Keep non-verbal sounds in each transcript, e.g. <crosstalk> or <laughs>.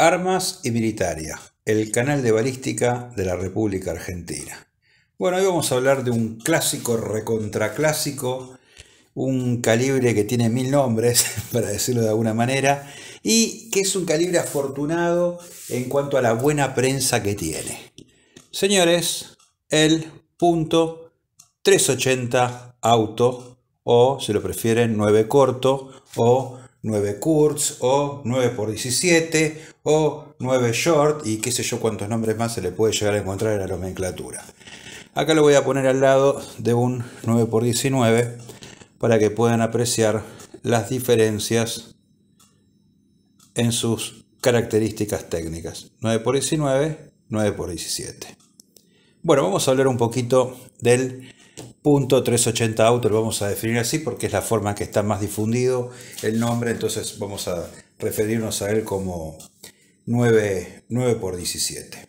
Armas y Militaria, el canal de balística de la República Argentina. Bueno, hoy vamos a hablar de un clásico recontraclásico, un calibre que tiene mil nombres, <laughs> para decirlo de alguna manera, y que es un calibre afortunado en cuanto a la buena prensa que tiene. Señores, el punto 380 auto, o si lo prefieren, 9 corto, o 9 Kurz o 9x17 o 9 Short y qué sé yo cuántos nombres más se le puede llegar a encontrar en la nomenclatura. Acá lo voy a poner al lado de un 9x19 para que puedan apreciar las diferencias en sus características técnicas. 9x19, 9x17. Bueno, vamos a hablar un poquito del 380 auto lo vamos a definir así porque es la forma que está más difundido el nombre, entonces vamos a referirnos a él como 9, x 17.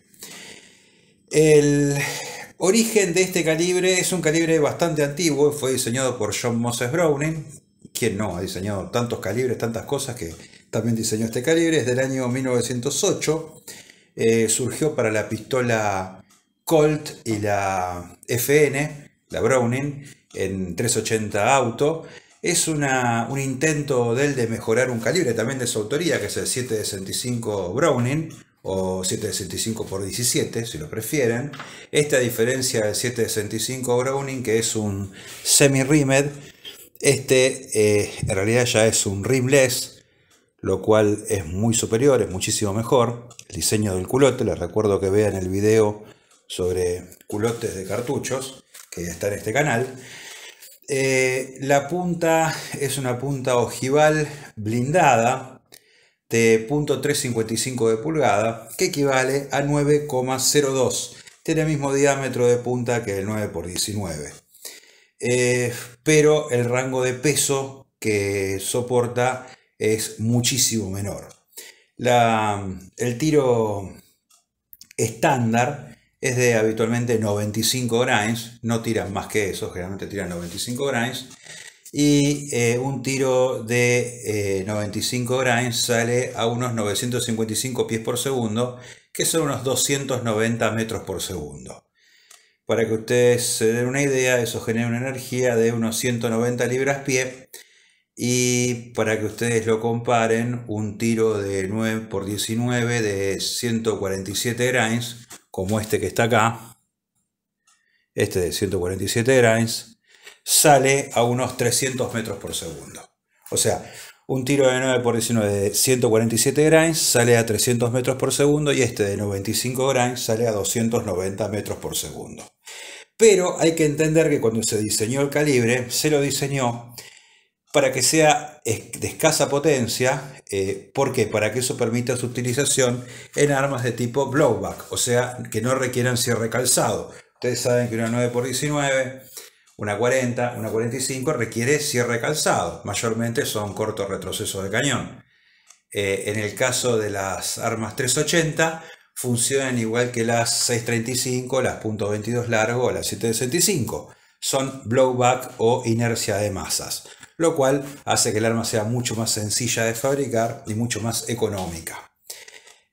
El origen de este calibre es un calibre bastante antiguo, fue diseñado por John Moses Browning, quien no ha diseñado tantos calibres, tantas cosas que también diseñó este calibre, es del año 1908, eh, surgió para la pistola Colt y la FN, la Browning, en 380 Auto. Es un intento de él de mejorar un calibre también de su autoría, que es el 765 Browning o 765 x 17 si lo prefieren. Esta diferencia del 765 Browning, que es un semi-rimmed, este eh, en realidad ya es un rimless, lo cual es muy superior, es muchísimo mejor. El diseño del culote, les recuerdo que vean el video sobre culotes de cartuchos está en este canal. Eh, la punta es una punta ojival blindada de 0.355 de pulgada que equivale a 9,02. Tiene el mismo diámetro de punta que el 9x19. Eh, pero el rango de peso que soporta es muchísimo menor. el tiro estándar es de habitualmente 95 grains, no tiran más que eso, generalmente tiran 95 grains, y eh, un tiro de 95 eh, grains sale a unos 955 pies por segundo, que son unos 290 metros por segundo. Para que ustedes se den una idea, eso genera una energía de unos 190 libras pie. Y para que ustedes lo comparen, un tiro de 9 por 19 de 147 grains como este que está acá, este de 147 grains, sale a unos 300 metros por segundo. O sea, un tiro de 9 x 19 de 147 grains sale a 300 metros por segundo y este de 95 grains sale a 290 metros por segundo. Pero hay que entender que cuando se diseñó el calibre, se lo diseñó para que sea de escasa potencia, eh, ¿por qué? Para que eso permita su utilización en armas de tipo blowback, o sea, que no requieran cierre calzado. Ustedes saben que una 9x19, una 40, una 45 requiere cierre calzado, mayormente son cortos retrocesos de cañón. Eh, en el caso de las armas 380, funcionan igual que las 6.35, las .22 largo o las 7.65. Son blowback o inercia de masas lo cual hace que el arma sea mucho más sencilla de fabricar y mucho más económica.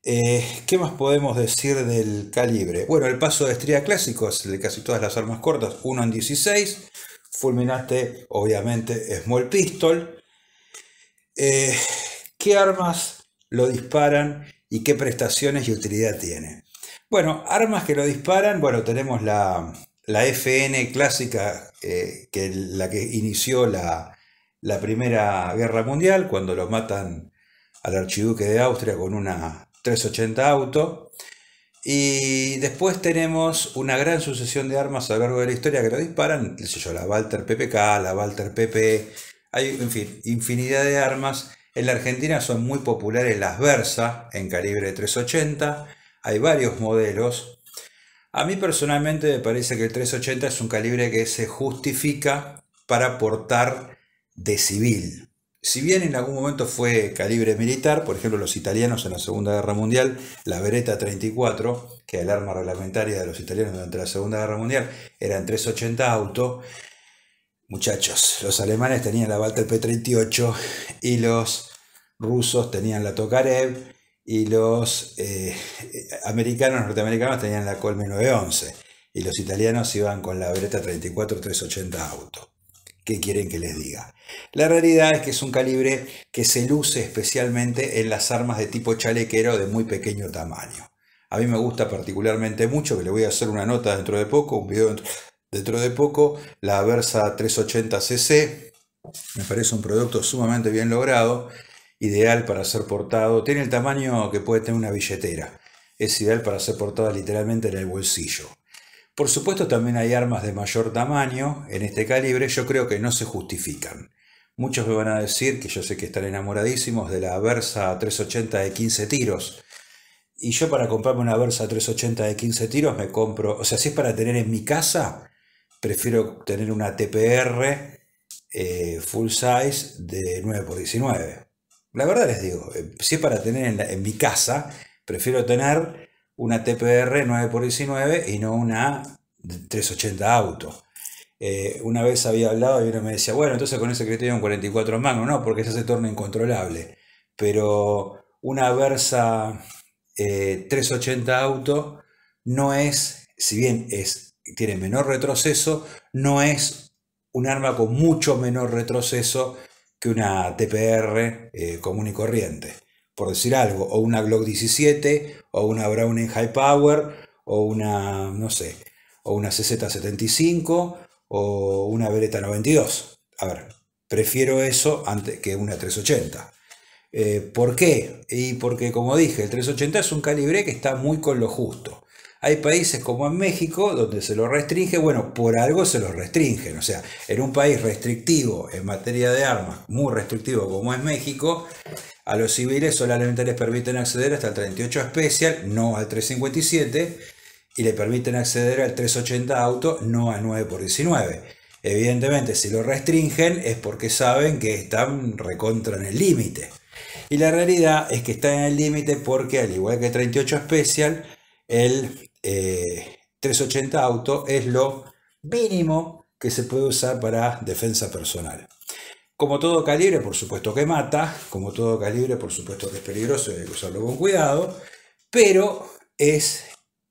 Eh, ¿Qué más podemos decir del calibre? Bueno, el paso de estría clásico es el de casi todas las armas cortas, 1 en 16, fulminante obviamente Small Pistol. Eh, ¿Qué armas lo disparan y qué prestaciones y utilidad tiene? Bueno, armas que lo disparan, bueno, tenemos la, FN clásica, eh, que la que inició la, la Primera Guerra Mundial, cuando lo matan al archiduque de Austria con una 380 auto. Y después tenemos una gran sucesión de armas a lo largo de la historia que lo disparan, la Walter PPK, la Walter PP, hay, en fin, infinidad de armas. En la Argentina son muy populares las Versa en calibre 380, hay varios modelos. A mí personalmente me parece que el 380 es un calibre que se justifica para portar de civil. Si bien en algún momento fue calibre militar, por ejemplo los italianos en la Segunda Guerra Mundial, la Beretta 34, que era el arma reglamentaria de los italianos durante la Segunda Guerra Mundial, eran 380 auto. muchachos, los alemanes tenían la Walter P-38 y los rusos tenían la Tokarev y los eh, americanos, norteamericanos tenían la Colme 911 y los italianos iban con la Beretta 34 380 auto. ¿Qué quieren que les diga? La realidad es que es un calibre que se luce especialmente en las armas de tipo chalequero de muy pequeño tamaño. A mí me gusta particularmente mucho, que le voy a hacer una nota dentro de poco, un video dentro, de poco, la Versa 380cc. Me parece un producto sumamente bien logrado, ideal para ser portado. Tiene el tamaño que puede tener una billetera. Es ideal para ser portada literalmente en el bolsillo. Por supuesto también hay armas de mayor tamaño en este calibre, yo creo que no se justifican. Muchos me van a decir que yo sé que están enamoradísimos de la Versa 380 de 15 tiros. Y yo para comprarme una Versa 380 de 15 tiros me compro, o sea, si es para tener en mi casa, prefiero tener una TPR eh, full size de 9x19. La verdad les digo, eh, si es para tener en mi casa, prefiero tener una TPR 9x19 y no una 380 auto. Eh, una vez había hablado y uno me decía, bueno, entonces con ese criterio un 44 mango, no, porque ese se torna incontrolable. Pero una Versa 380 eh, auto no es, si bien es, tiene menor retroceso, no es un arma con mucho menor retroceso que una TPR eh, común y corriente por decir algo, o una Glock 17, o una Browning High Power, o una, no sé, o una CZ75, o una Beretta 92. A ver, prefiero eso antes que una 380. Eh, ¿Por qué? Y porque, como dije, el 380 es un calibre que está muy con lo justo. Hay países como en México donde se lo restringe, bueno, por algo se los restringen. O sea, en un país restrictivo en materia de armas, muy restrictivo como es México, a los civiles solamente les permiten acceder hasta el 38 especial, no al 357, y le permiten acceder al 380 auto, no al 9x19. Evidentemente, si lo restringen es porque saben que están recontra en el límite. Y la realidad es que están en el límite porque, al igual que 38 especial, el 380 eh, auto es lo mínimo que se puede usar para defensa personal. Como todo calibre, por supuesto que mata, como todo calibre, por supuesto que es peligroso y hay que usarlo con cuidado, pero es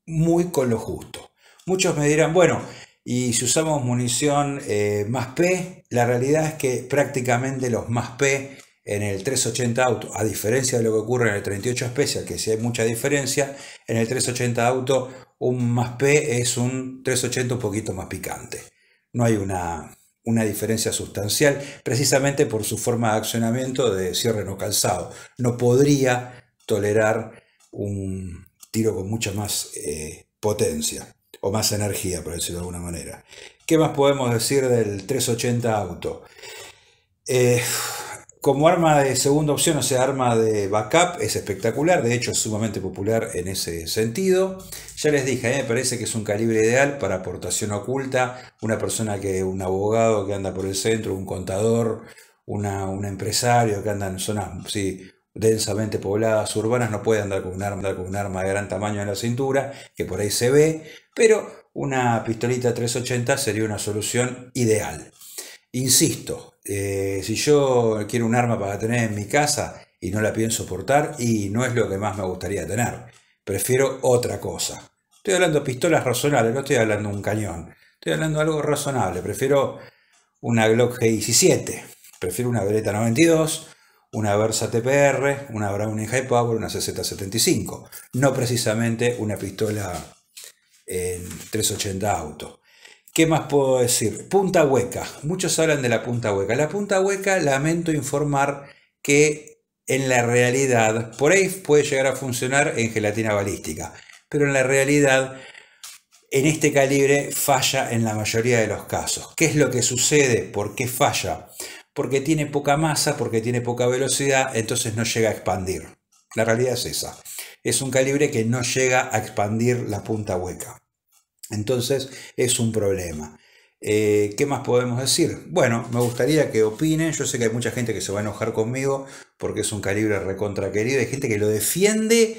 muy con lo justo. Muchos me dirán, bueno, y si usamos munición eh, más P, la realidad es que prácticamente los más P en el 380 Auto, a diferencia de lo que ocurre en el 38 especial que si hay mucha diferencia, en el 380 Auto un más P es un 380 un poquito más picante. No hay una, una diferencia sustancial, precisamente por su forma de accionamiento de cierre no calzado. No podría tolerar un tiro con mucha más eh, potencia o más energía, por decirlo de alguna manera. ¿Qué más podemos decir del 380 Auto? Eh, como arma de segunda opción, o sea, arma de backup, es espectacular. De hecho, es sumamente popular en ese sentido. Ya les dije, me parece que es un calibre ideal para aportación oculta. Una persona que, un abogado que anda por el centro, un contador, una, un empresario que anda en zonas sí, densamente pobladas, urbanas, no puede andar con un arma, andar con un arma de gran tamaño en la cintura, que por ahí se ve. Pero una pistolita 380 sería una solución ideal. Insisto, eh, si yo quiero un arma para tener en mi casa y no la pienso portar, y no es lo que más me gustaría tener. Prefiero otra cosa. Estoy hablando de pistolas razonables, no estoy hablando de un cañón. Estoy hablando de algo razonable. Prefiero una Glock G17, prefiero una Beretta 92, una Versa TPR, una Browning High Power, una CZ75. No precisamente una pistola eh, en 380 auto. ¿Qué más puedo decir? Punta Hueca. Muchos hablan de la Punta Hueca. La Punta Hueca, lamento informar que en la realidad, por ahí puede llegar a funcionar en gelatina balística, pero en la realidad, en este calibre falla en la mayoría de los casos. ¿Qué es lo que sucede? ¿Por qué falla? Porque tiene poca masa, porque tiene poca velocidad, entonces no llega a expandir. La realidad es esa. Es un calibre que no llega a expandir la punta hueca. Entonces es un problema. Eh, ¿Qué más podemos decir? Bueno, me gustaría que opinen. Yo sé que hay mucha gente que se va a enojar conmigo porque es un calibre recontra querido. Hay gente que lo defiende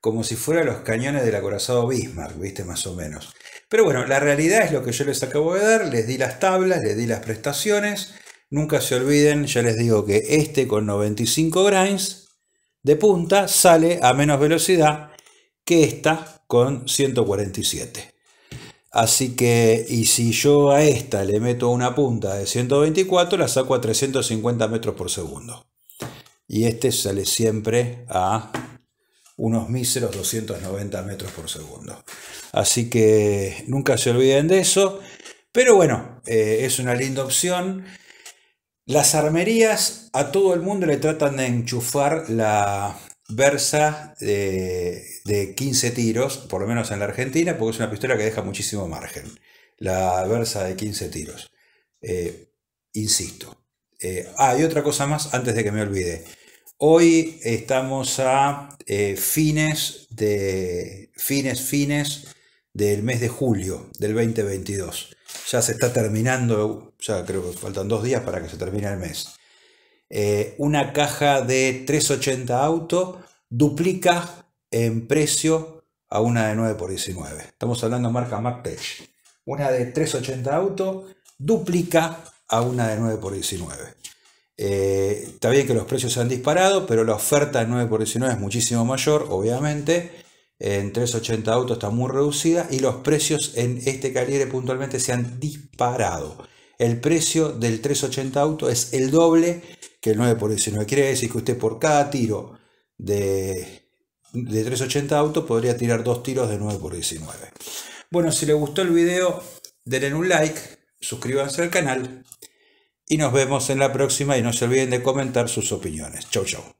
como si fuera los cañones del acorazado Bismarck, ¿viste? Más o menos. Pero bueno, la realidad es lo que yo les acabo de dar. Les di las tablas, les di las prestaciones. Nunca se olviden, ya les digo que este con 95 grains de punta sale a menos velocidad que esta con 147. Así que, y si yo a esta le meto una punta de 124, la saco a 350 metros por segundo. Y este sale siempre a unos míseros 290 metros por segundo. Así que nunca se olviden de eso. Pero bueno, eh, es una linda opción. Las armerías a todo el mundo le tratan de enchufar la, versa eh, de 15 tiros, por lo menos en la Argentina, porque es una pistola que deja muchísimo margen. La versa de 15 tiros. Eh, insisto. Eh, ah, y otra cosa más antes de que me olvide. Hoy estamos a fines de fines, fines del mes de julio del 2022. Ya se está terminando, ya creo que faltan dos días para que se termine el mes. Eh, una caja de 380 auto duplica en precio a una de 9x19. Estamos hablando de marca MacTech. Una de 380 auto duplica a una de 9x19. Eh, está bien que los precios se han disparado, pero la oferta de 9x19 es muchísimo mayor, obviamente. En 380 auto está muy reducida y los precios en este calibre puntualmente se han disparado. El precio del 380 auto es el doble que el 9 x 19. Quiere decir que usted por cada tiro de, de 380 autos podría tirar dos tiros de 9 x 19. Bueno, si le gustó el video, denle un like, suscríbanse al canal y nos vemos en la próxima y no se olviden de comentar sus opiniones. Chau, chau.